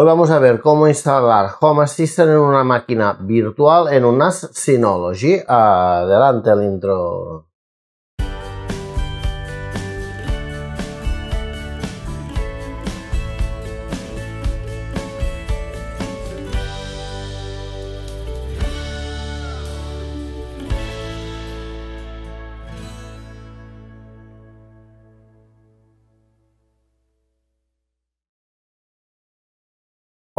Hoy vamos a ver cómo instalar Home Assistant en una máquina virtual en un NAS Synology. Adelante el intro.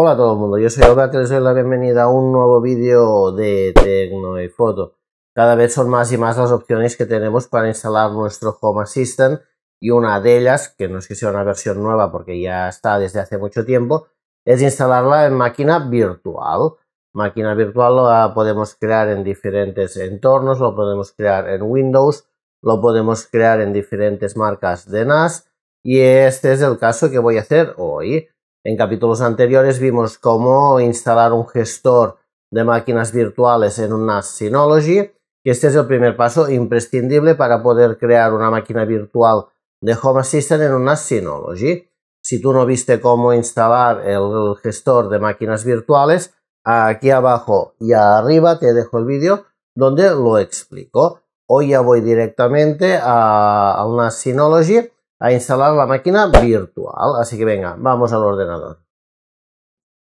Hola a todo el mundo, yo soy Olga que les doy la bienvenida a un nuevo vídeo de Tecno y Foto. Cada vez son más y más las opciones que tenemos para instalar nuestro Home Assistant y una de ellas, que no es que sea una versión nueva porque ya está desde hace mucho tiempo, es instalarla en máquina virtual. Máquina virtual la podemos crear en diferentes entornos, lo podemos crear en Windows, lo podemos crear en diferentes marcas de NAS y este es el caso que voy a hacer hoy. En capítulos anteriores vimos cómo instalar un gestor de máquinas virtuales en una Synology, que este es el primer paso imprescindible para poder crear una máquina virtual de Home Assistant en una Synology. Si tú no viste cómo instalar el gestor de máquinas virtuales, aquí abajo y arriba te dejo el vídeo donde lo explico. Hoy ya voy directamente a una Synology a instalar la máquina virtual. Así que venga, vamos al ordenador.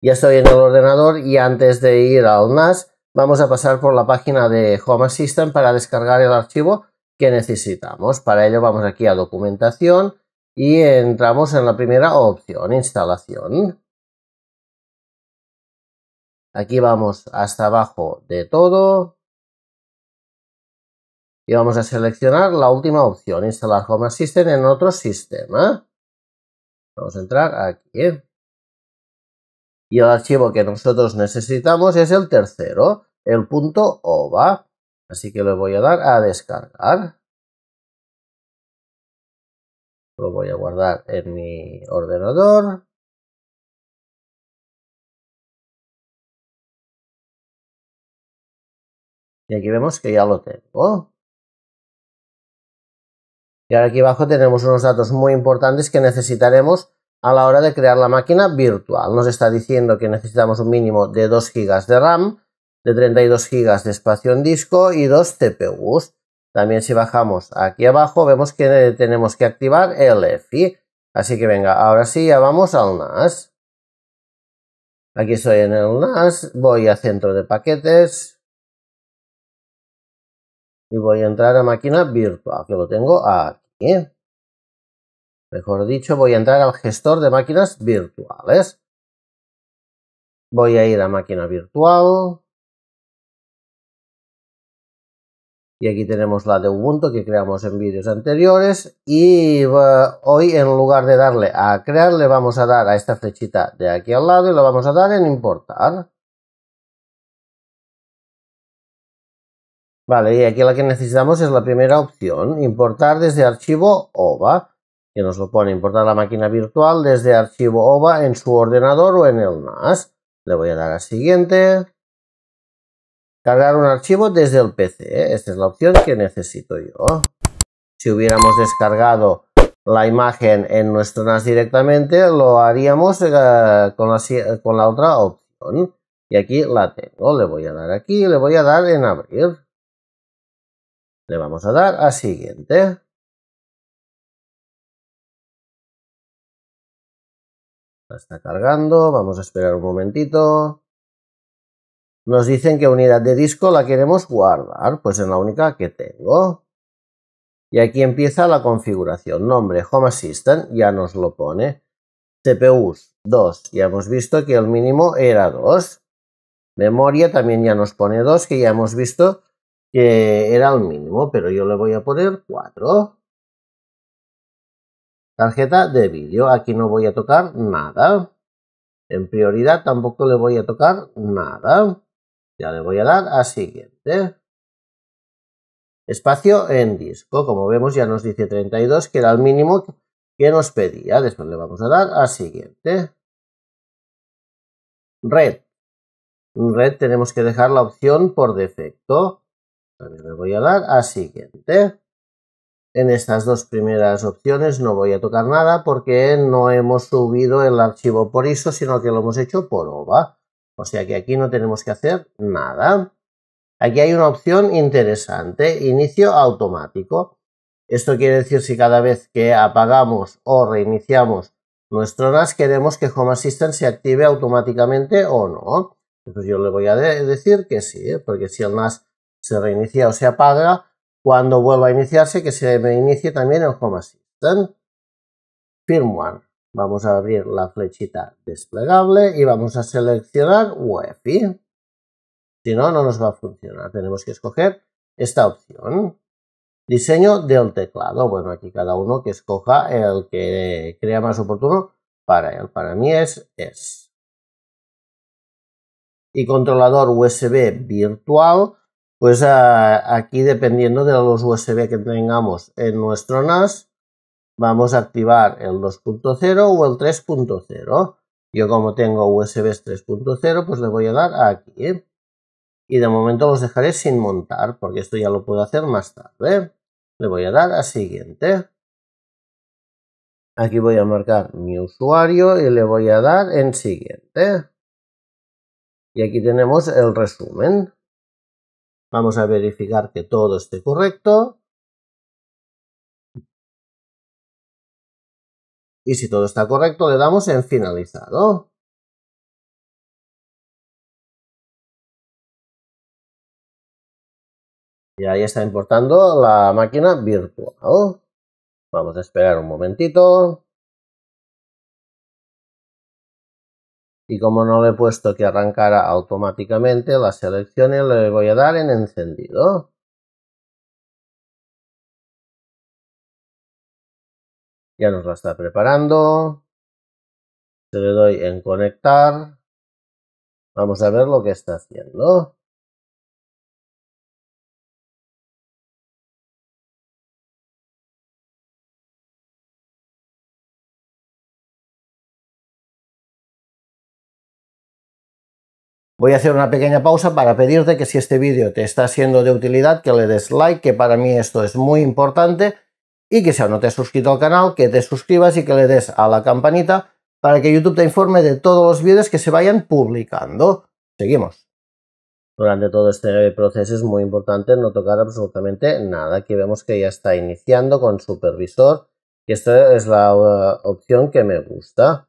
Ya estoy en el ordenador y antes de ir al NAS vamos a pasar por la página de Home Assistant para descargar el archivo que necesitamos. Para ello vamos aquí a documentación y entramos en la primera opción, instalación. Aquí vamos hasta abajo de todo, y vamos a seleccionar la última opción, instalar Home Assistant en otro sistema. Vamos a entrar aquí. Y el archivo que nosotros necesitamos es el tercero, el punto .ova. Así que le voy a dar a descargar. Lo voy a guardar en mi ordenador. Y aquí vemos que ya lo tengo. Y ahora aquí abajo tenemos unos datos muy importantes que necesitaremos a la hora de crear la máquina virtual. Nos está diciendo que necesitamos un mínimo de 2 GB de RAM, de 32 GB de espacio en disco y 2 CPUs. También si bajamos aquí abajo vemos que tenemos que activar el EFI. Así que venga, ahora sí ya vamos al NAS. Aquí estoy en el NAS, voy a centro de paquetes, y voy a entrar a máquina virtual, que lo tengo aquí. Mejor dicho, voy a entrar al gestor de máquinas virtuales. Voy a ir a máquina virtual. Y aquí tenemos la de Ubuntu que creamos en vídeos anteriores. Y eh, hoy en lugar de darle a crear, le vamos a dar a esta flechita de aquí al lado y la vamos a dar en importar. Vale, y aquí la que necesitamos es la primera opción, importar desde archivo OVA, que nos lo pone importar la máquina virtual desde archivo OVA en su ordenador o en el NAS. Le voy a dar a siguiente. Cargar un archivo desde el PC. ¿eh? Esta es la opción que necesito yo. Si hubiéramos descargado la imagen en nuestro NAS directamente, lo haríamos eh, con, la, con la otra opción. Y aquí la tengo. Le voy a dar aquí, le voy a dar en abrir. Le vamos a dar a siguiente. La está cargando, vamos a esperar un momentito. Nos dicen que unidad de disco la queremos guardar, pues es la única que tengo. Y aquí empieza la configuración. Nombre, Home Assistant, ya nos lo pone. CPUs, 2. Ya hemos visto que el mínimo era 2. Memoria también ya nos pone 2, que ya hemos visto que era el mínimo, pero yo le voy a poner 4. Tarjeta de vídeo, aquí no voy a tocar nada. En prioridad tampoco le voy a tocar nada. Ya le voy a dar a siguiente. Espacio en disco, como vemos ya nos dice 32, que era el mínimo que nos pedía. Después le vamos a dar a siguiente. Red. Red tenemos que dejar la opción por defecto también le voy a dar a siguiente. En estas dos primeras opciones no voy a tocar nada porque no hemos subido el archivo por ISO, sino que lo hemos hecho por OVA. O sea que aquí no tenemos que hacer nada. Aquí hay una opción interesante, inicio automático. Esto quiere decir si cada vez que apagamos o reiniciamos nuestro NAS queremos que Home Assistant se active automáticamente o no. Entonces yo le voy a decir que sí, porque si el NAS se reinicia o se apaga. Cuando vuelva a iniciarse, que se reinicie también el Home Assistant. Firmware. Vamos a abrir la flechita desplegable y vamos a seleccionar UEFI. Si no, no nos va a funcionar. Tenemos que escoger esta opción. Diseño del teclado. Bueno, aquí cada uno que escoja el que crea más oportuno para él. Para mí es es. Y controlador USB virtual pues aquí dependiendo de los USB que tengamos en nuestro NAS, vamos a activar el 2.0 o el 3.0. Yo como tengo USB 3.0, pues le voy a dar aquí. Y de momento los dejaré sin montar, porque esto ya lo puedo hacer más tarde. Le voy a dar a siguiente. Aquí voy a marcar mi usuario y le voy a dar en siguiente. Y aquí tenemos el resumen. Vamos a verificar que todo esté correcto. Y si todo está correcto, le damos en finalizado. Y ahí está importando la máquina virtual. Vamos a esperar un momentito. y como no le he puesto que arrancara automáticamente las selecciones, le voy a dar en encendido. Ya nos la está preparando. Se le doy en conectar. Vamos a ver lo que está haciendo. Voy a hacer una pequeña pausa para pedirte que si este vídeo te está siendo de utilidad, que le des like, que para mí esto es muy importante, y que si aún no te has suscrito al canal, que te suscribas y que le des a la campanita para que YouTube te informe de todos los vídeos que se vayan publicando. Seguimos. Durante todo este proceso es muy importante no tocar absolutamente nada. Aquí vemos que ya está iniciando con supervisor y esta es la eh, opción que me gusta.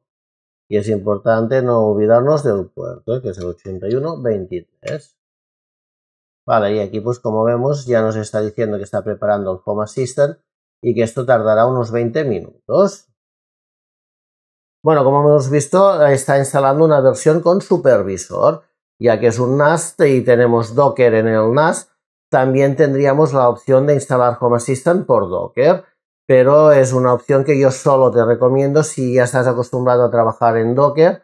Y es importante no olvidarnos del puerto, ¿eh? que es el 8123. Vale, y aquí pues como vemos ya nos está diciendo que está preparando el Home Assistant y que esto tardará unos 20 minutos. Bueno, como hemos visto, está instalando una versión con supervisor, ya que es un NAS y tenemos Docker en el NAS, también tendríamos la opción de instalar Home Assistant por Docker pero es una opción que yo solo te recomiendo si ya estás acostumbrado a trabajar en Docker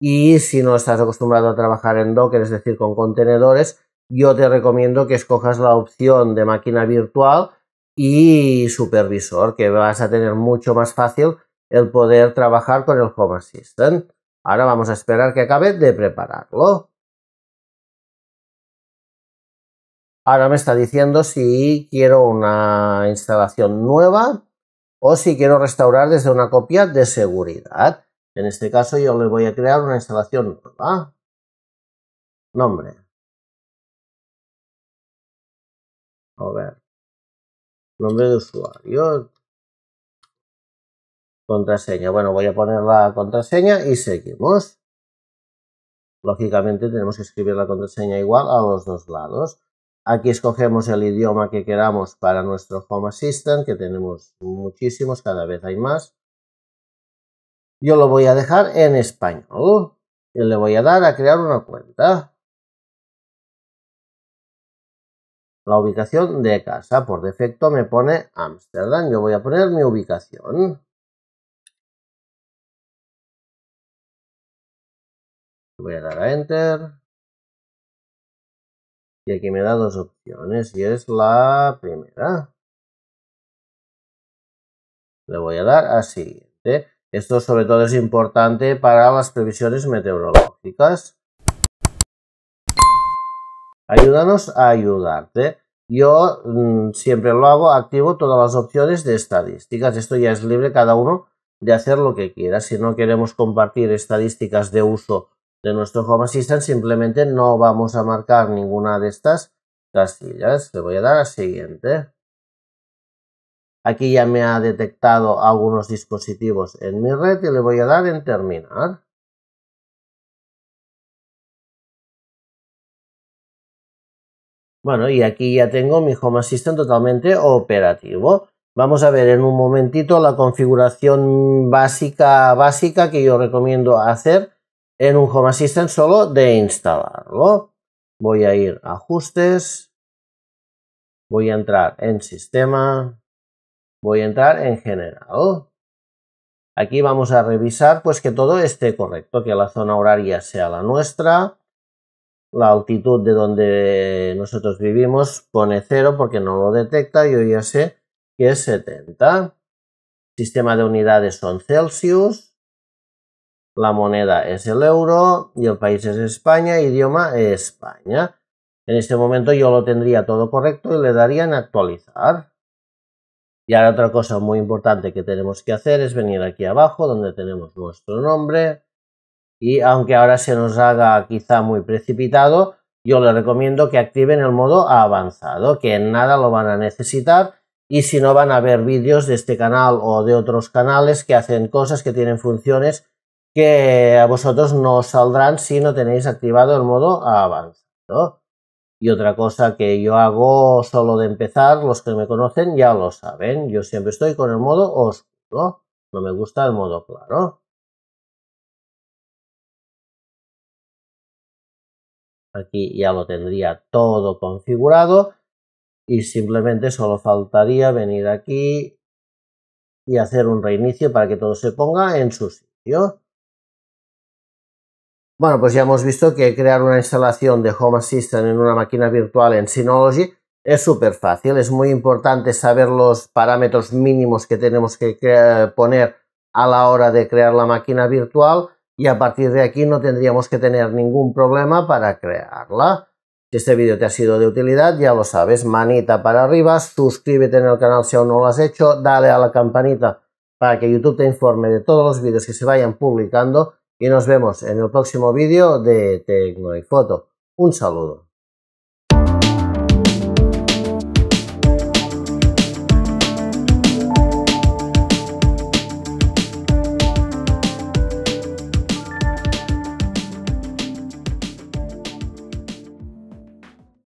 y si no estás acostumbrado a trabajar en Docker, es decir, con contenedores, yo te recomiendo que escojas la opción de máquina virtual y supervisor, que vas a tener mucho más fácil el poder trabajar con el Home Assistant. Ahora vamos a esperar que acabe de prepararlo. Ahora me está diciendo si quiero una instalación nueva o si quiero restaurar desde una copia de seguridad. En este caso yo le voy a crear una instalación nueva. Nombre. A ver. Nombre de usuario. Contraseña. Bueno, voy a poner la contraseña y seguimos. Lógicamente tenemos que escribir la contraseña igual a los dos lados. Aquí escogemos el idioma que queramos para nuestro Home Assistant, que tenemos muchísimos, cada vez hay más. Yo lo voy a dejar en español. Y le voy a dar a crear una cuenta. La ubicación de casa. Por defecto me pone Amsterdam. Yo voy a poner mi ubicación. Voy a dar a Enter. Y aquí me da dos opciones y es la primera. Le voy a dar a siguiente. Esto sobre todo es importante para las previsiones meteorológicas. Ayúdanos a ayudarte. Yo mm, siempre lo hago, activo todas las opciones de estadísticas. Esto ya es libre cada uno de hacer lo que quiera. Si no queremos compartir estadísticas de uso de nuestro Home Assistant simplemente no vamos a marcar ninguna de estas casillas. Le voy a dar a siguiente. Aquí ya me ha detectado algunos dispositivos en mi red y le voy a dar en terminar. Bueno, y aquí ya tengo mi Home Assistant totalmente operativo. Vamos a ver en un momentito la configuración básica, básica que yo recomiendo hacer en un Home Assistant solo de instalarlo. Voy a ir a ajustes, voy a entrar en sistema, voy a entrar en general. Aquí vamos a revisar pues que todo esté correcto, que la zona horaria sea la nuestra, la altitud de donde nosotros vivimos pone 0 porque no lo detecta, yo ya sé que es 70. Sistema de unidades son Celsius, la moneda es el euro y el país es España, idioma España. En este momento yo lo tendría todo correcto y le daría en actualizar. Y ahora otra cosa muy importante que tenemos que hacer es venir aquí abajo donde tenemos nuestro nombre. Y aunque ahora se nos haga quizá muy precipitado, yo le recomiendo que activen el modo avanzado, que en nada lo van a necesitar y si no van a ver vídeos de este canal o de otros canales que hacen cosas que tienen funciones que a vosotros no saldrán si no tenéis activado el modo avanzado. Y otra cosa que yo hago solo de empezar, los que me conocen ya lo saben, yo siempre estoy con el modo oscuro, no me gusta el modo claro. Aquí ya lo tendría todo configurado y simplemente solo faltaría venir aquí y hacer un reinicio para que todo se ponga en su sitio. Bueno, pues ya hemos visto que crear una instalación de Home Assistant en una máquina virtual en Synology es súper fácil. Es muy importante saber los parámetros mínimos que tenemos que poner a la hora de crear la máquina virtual y a partir de aquí no tendríamos que tener ningún problema para crearla. Si este vídeo te ha sido de utilidad, ya lo sabes, manita para arriba, suscríbete en el canal si aún no lo has hecho, dale a la campanita para que YouTube te informe de todos los vídeos que se vayan publicando y nos vemos en el próximo vídeo de Tecno y Foto. Un saludo.